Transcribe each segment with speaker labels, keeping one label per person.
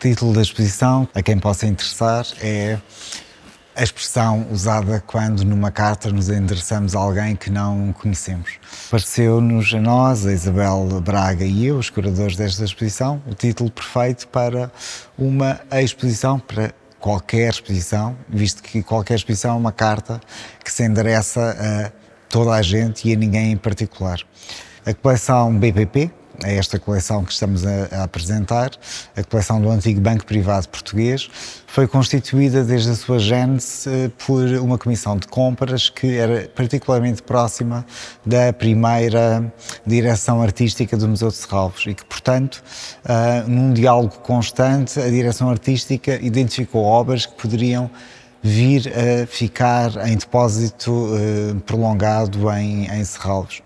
Speaker 1: título da exposição, a quem possa interessar, é a expressão usada quando numa carta nos endereçamos a alguém que não conhecemos. Pareceu-nos a nós, a Isabel Braga e eu, os curadores desta exposição, o título perfeito para uma exposição, para qualquer exposição, visto que qualquer exposição é uma carta que se endereça a toda a gente e a ninguém em particular. A coleção BPP, a esta coleção que estamos a, a, apresentar, a coleção do antigo Banco Privado Português, foi constituída desde a sua gênese eh, por uma comissão de compras que era particularmente próxima da primeira direção artística do Museu de Serralves e que, portanto, uh, num diálogo constante, a direção artística identificou obras que poderiam vir a ficar em depósito uh, prolongado em, em Serralves.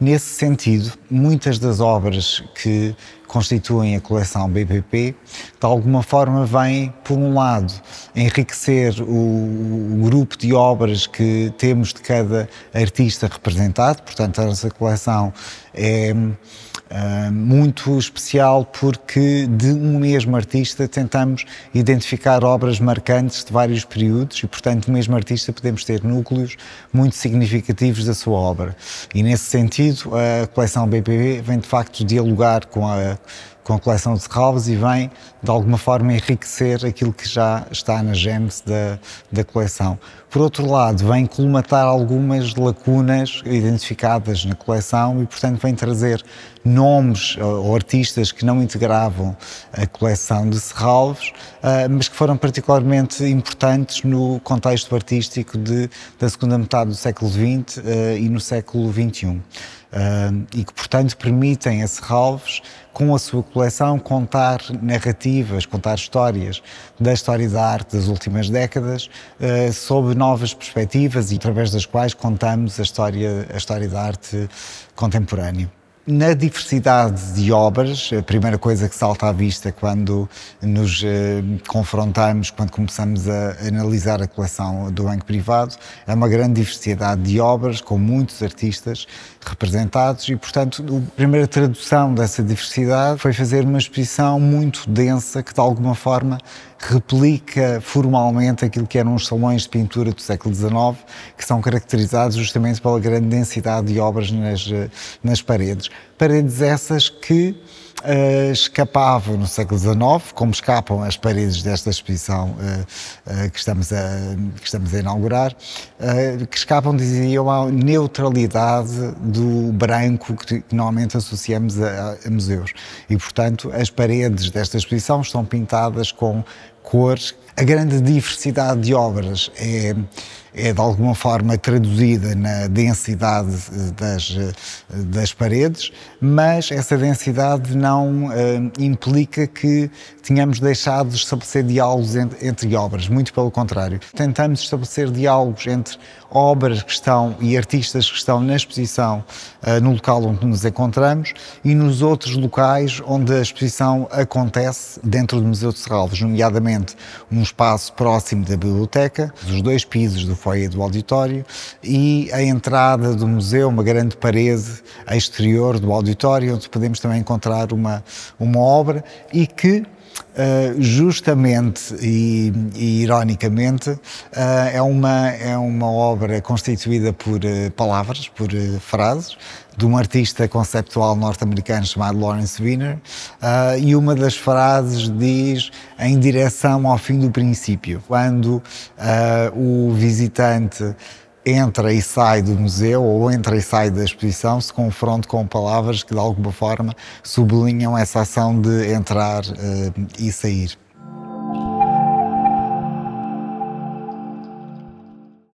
Speaker 1: Nesse sentido, muitas das obras que constituem a coleção BPP, de alguma forma vêm, por um lado, enriquecer o, grupo de obras que temos de cada artista representado, portanto, a nossa coleção é Uh, muito especial porque de um mesmo artista tentamos identificar obras marcantes de vários períodos e, portanto, do mesmo artista podemos ter núcleos muito significativos da sua obra. E, nesse sentido, a coleção BPB vem de facto dialogar com a com a coleção de scalps e vem, de alguma forma, enriquecer aquilo que já está na gênese da, da coleção. Por outro lado, vem colmatar algumas lacunas identificadas na coleção e, portanto, vem trazer nomes eh, ou artistas que não integravam a coleção de Serralves, eh, mas que foram particularmente importantes no contexto artístico de, da segunda metade do século XX eh, e no século XXI. Uh, e que, portanto, permitem a Serralves, com a sua coleção, contar narrativas, contar histórias da história da arte das últimas décadas, uh, sob novas perspectivas e através das quais contamos a história, a história da arte contemporânea na diversidade de obras, a primeira coisa que salta à vista quando nos eh, confrontamos, quando começamos a analisar a coleção do banco privado, é uma grande diversidade de obras com muitos artistas representados e, portanto, a primeira tradução dessa diversidade foi fazer uma exposição muito densa que, de alguma forma, replica formalmente aquilo que eram os salões de pintura do século XIX, que são caracterizados justamente pela grande densidade de obras nas, eh, nas paredes. Paredes essas que uh, escapava no século XIX, como escapam as paredes desta exposição uh, uh, que, estamos a, que estamos a inaugurar, que escapam, diziam, à neutralidade do branco que, que normalmente associamos a, a museus. E, portanto, as paredes desta exposição estão pintadas com cores. A grande diversidade de obras é, é de alguma forma traduzida na densidade das, das paredes, mas essa densidade não eh, implica que tenhamos deixado de estabelecer diálogos entre, entre obras, muito pelo contrário. Tentamos estabelecer diálogos entre obras que estão e artistas que estão na exposição uh, no local onde nos encontramos e nos outros locais onde a exposição acontece dentro do Museu de Serralves, nomeadamente um espaço próximo da biblioteca, os dois pisos do foyer do auditório e a entrada do museu, uma grande parede exterior do auditório, onde podemos também encontrar uma, uma obra e que eh, justamente e, e ironicamente, uh, é, uma, é uma obra constituída por uh, palavras, por frases, de um artista conceptual norte-americano chamado Lawrence Wiener, uh, e uma das frases diz em direção ao fim do princípio, quando uh, o visitante entra e sai do museu ou entra e sai da exposição se confronte com palavras que de alguma forma sublinham essa ação de entrar uh, e sair.